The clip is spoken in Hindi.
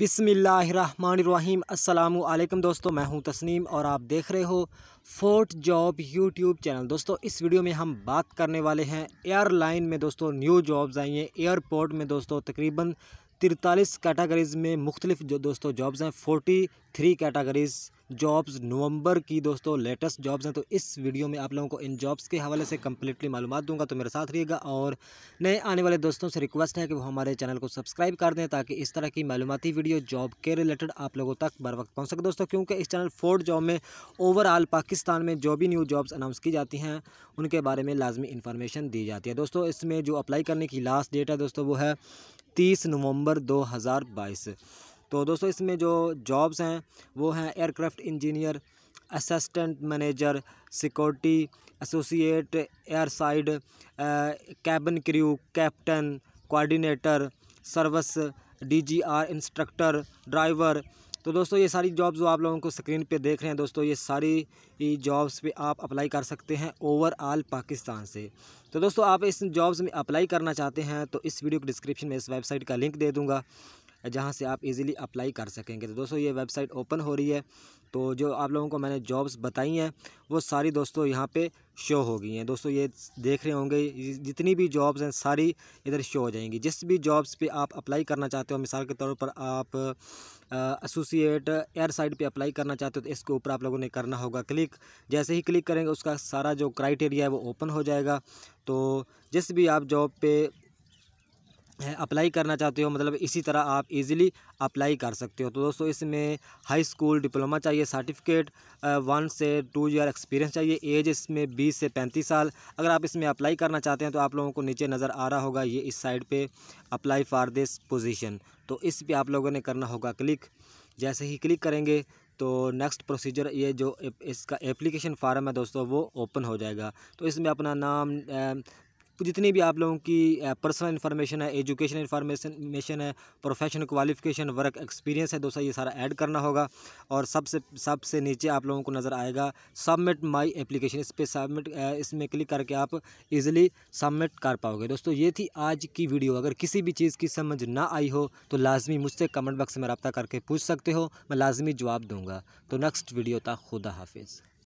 बिसमीम् अल्लाम दोस्तों मैं हूं तस्नीम और आप देख रहे हो फोर्ट जॉब यूट्यूब चैनल दोस्तों इस वीडियो में हम बात करने वाले हैं एयरलाइन में दोस्तों न्यू जॉब्स आई हैं एयरपोर्ट में दोस्तों तकरीबन तिरतालीस कैटागरीज़ में मुख्तलिफ जो दोस्तों जॉब्स हैं फोर्टी थ्री कैटागरीज़ जॉब्स नवंबर की दोस्तों लेटेस्ट जॉब्स हैं तो इस वीडियो में आप लोगों को इन जॉब्स के हवाले से कम्प्लीटली मालूम दूंगा तो मेरे साथ रहिएगा और नए आने वाले दोस्तों से रिक्वेस्ट है कि वो हमारे चैनल को सब्सक्राइब कर दें ताकि इस तरह की मालूमती वीडियो जॉब के रिलेटेड आप लोगों तक बर वक्त पहुँच सके दोस्तों क्योंकि इस चैनल फोर्ड जॉब में ओवरऑल पाकिस्तान में जो भी न्यू जॉब्स अनाउंस की जाती हैं उनके बारे में लाजमी इन्फॉर्मेशन दी जाती है दोस्तों इसमें जो अप्लाई करने की लास्ट डेट है दोस्तों वो है तीस नवंबर बाईस तो दोस्तों इसमें जो जॉब्स हैं वो हैं aircraft engineer assistant manager security associate air side cabin crew captain coordinator service DGR instructor driver तो दोस्तों ये सारी जॉब्स जो आप लोगों को स्क्रीन पे देख रहे हैं दोस्तों ये सारी जॉब्स पे आप अप्लाई कर सकते हैं ओवरऑल पाकिस्तान से तो दोस्तों आप इस जॉब्स में अप्लाई करना चाहते हैं तो इस वीडियो के डिस्क्रिप्शन में इस वेबसाइट का लिंक दे दूँगा जहाँ से आप इजीली अप्लाई कर सकेंगे तो दोस्तों ये वेबसाइट ओपन हो रही है तो जो आप लोगों को मैंने जॉब्स बताई हैं वो सारी दोस्तों यहाँ पे शो हो गई हैं दोस्तों ये देख रहे होंगे जितनी भी जॉब्स हैं सारी इधर शो हो जाएंगी जिस भी जॉब्स पे आप अप्लाई करना चाहते हो मिसाल के तौर पर आप एसोसिएट एयर साइड पे अप्लाई करना चाहते हो तो इसके ऊपर आप लोगों ने करना होगा क्लिक जैसे ही क्लिक करेंगे उसका सारा जो क्राइटेरिया है वो ओपन हो जाएगा तो जिस भी आप जॉब पर अप्लाई करना चाहते हो मतलब इसी तरह आप इजीली अप्लाई कर सकते हो तो दोस्तों इसमें हाई स्कूल डिप्लोमा चाहिए सर्टिफिकेट वन से टू ईयर एक्सपीरियंस चाहिए एज इसमें बीस से पैंतीस साल अगर आप इसमें अप्लाई करना चाहते हैं तो आप लोगों को नीचे नज़र आ रहा होगा ये इस साइड पे अप्लाई फॉर दिस पोजीशन तो इस पर आप लोगों ने करना होगा क्लिक जैसे ही क्लिक करेंगे तो नेक्स्ट प्रोसीजर ये जो इसका एप्लीकेशन फार्म है दोस्तों वो ओपन हो जाएगा तो इसमें अपना नाम तो जितनी भी आप लोगों की पर्सनल इन्फॉर्मेशन है एजुकेशन इन्फॉर्मेशन है प्रोफेशनल क्वालिफिकेशन वर्क एक्सपीरियंस है दोस्तों ये सारा ऐड करना होगा और सबसे सबसे नीचे आप लोगों को नज़र आएगा सबमिट माई एप्लीकेशन इस पर सबमिट इसमें क्लिक करके आप इजिली सबमिट कर पाओगे दोस्तों ये थी आज की वीडियो अगर किसी भी चीज़ की समझ ना आई हो तो लाजमी मुझसे कमेंट बॉक्स में रब्ता करके पूछ सकते हो मैं लाजमी जवाब दूँगा तो नेक्स्ट वीडियो था खुदा हाफिज़